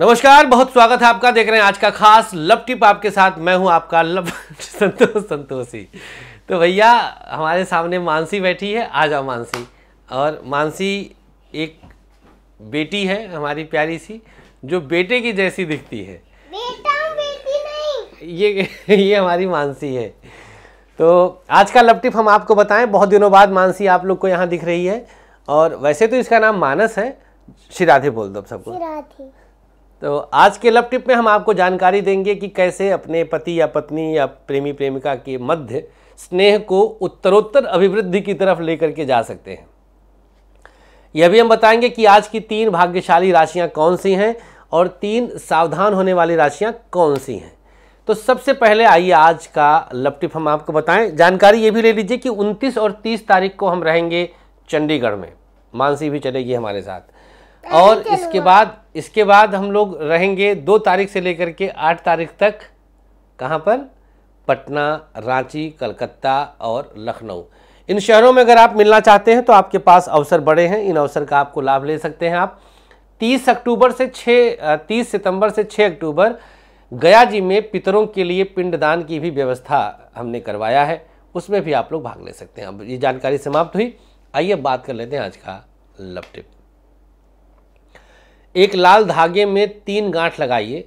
नमस्कार बहुत स्वागत है आपका देख रहे हैं आज का खास लव टिप आपके साथ मैं हूं आपका लव संतोष संतोषी तो भैया हमारे सामने मानसी बैठी है आ जाओ मानसी और मानसी एक बेटी है हमारी प्यारी सी जो बेटे की जैसी दिखती है बेटा बेटी नहीं ये ये हमारी मानसी है तो आज का लव टिप हम आपको बताएं बहुत दिनों बाद मानसी आप लोग को यहाँ दिख रही है और वैसे तो इसका नाम मानस है श्री राधे बोल दो सबको तो आज के लव टिप में हम आपको जानकारी देंगे कि कैसे अपने पति या पत्नी या प्रेमी प्रेमिका के मध्य स्नेह को उत्तरोत्तर अभिवृद्धि की तरफ लेकर के जा सकते हैं यह भी हम बताएंगे कि आज की तीन भाग्यशाली राशियां कौन सी हैं और तीन सावधान होने वाली राशियां कौन सी हैं तो सबसे पहले आइए आज का लव टिप हम आपको बताएं जानकारी ये भी ले लीजिए कि 29 और 30 तारीख को हम रहेंगे चंडीगढ़ में मानसी भी चलेगी हमारे साथ और इसके बाद इसके बाद हम लोग रहेंगे दो तारीख से लेकर के आठ तारीख तक कहाँ पर पटना रांची कलकत्ता और लखनऊ इन शहरों में अगर आप मिलना चाहते हैं तो आपके पास अवसर बड़े हैं इन अवसर का आपको लाभ ले सकते हैं आप 30 अक्टूबर से 6 30 सितंबर से 6 अक्टूबर गया जी में पितरों के लिए पिंडदान की भी व्यवस्था हमने करवाया है उसमें भी आप लोग भाग ले सकते हैं अब ये जानकारी समाप्त हुई आइए बात कर लेते हैं आज का लपटिप एक लाल धागे में तीन गांठ लगाइए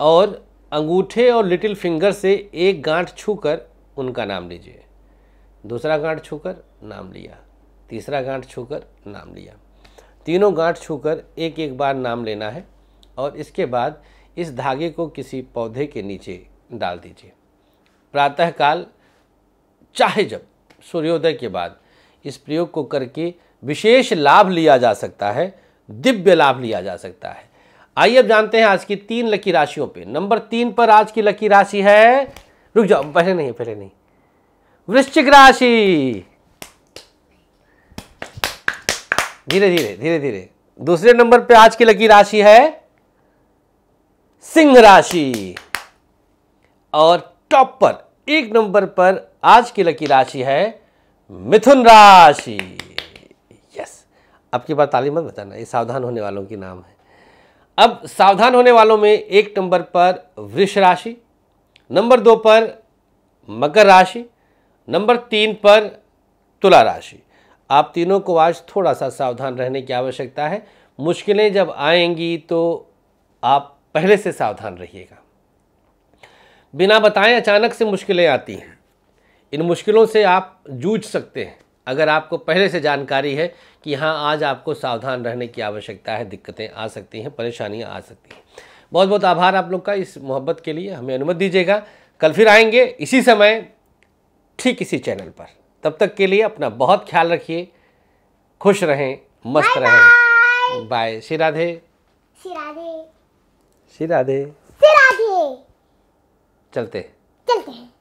और अंगूठे और लिटिल फिंगर से एक गांठ छूकर उनका नाम लीजिए दूसरा गांठ छूकर नाम लिया तीसरा गांठ छूकर नाम लिया तीनों गांठ छूकर एक एक बार नाम लेना है और इसके बाद इस धागे को किसी पौधे के नीचे डाल दीजिए प्रातःकाल चाहे जब सूर्योदय के बाद इस प्रयोग को करके विशेष लाभ लिया जा सकता है दिव्य लाभ लिया जा सकता है आइए अब जानते हैं आज की तीन लकी राशियों पे नंबर तीन पर आज की लकी राशि है रुक जाओ पहले नहीं पहले नहीं वृश्चिक राशि धीरे धीरे धीरे धीरे दूसरे नंबर पे आज की लकी राशि है सिंह राशि और टॉप पर एक नंबर पर आज की लकी राशि है मिथुन राशि अब की बार ताली मत बताना ये सावधान होने वालों के नाम है अब सावधान होने वालों में एक नंबर पर वृष राशि नंबर दो पर मकर राशि नंबर तीन पर तुला राशि आप तीनों को आज थोड़ा सा सावधान रहने की आवश्यकता है मुश्किलें जब आएंगी तो आप पहले से सावधान रहिएगा बिना बताएं अचानक से मुश्किलें आती हैं इन मुश्किलों से आप जूझ सकते हैं अगर आपको पहले से जानकारी है कि हाँ आज आपको सावधान रहने की आवश्यकता है दिक्कतें आ सकती हैं परेशानियाँ आ सकती हैं बहुत बहुत आभार आप लोग का इस मोहब्बत के लिए हमें अनुमति दीजिएगा कल फिर आएंगे इसी समय ठीक इसी चैनल पर तब तक के लिए अपना बहुत ख्याल रखिए खुश रहें मस्त रहें बाय श्री राधे श्री राधे श्री राधे चलते चलते हैं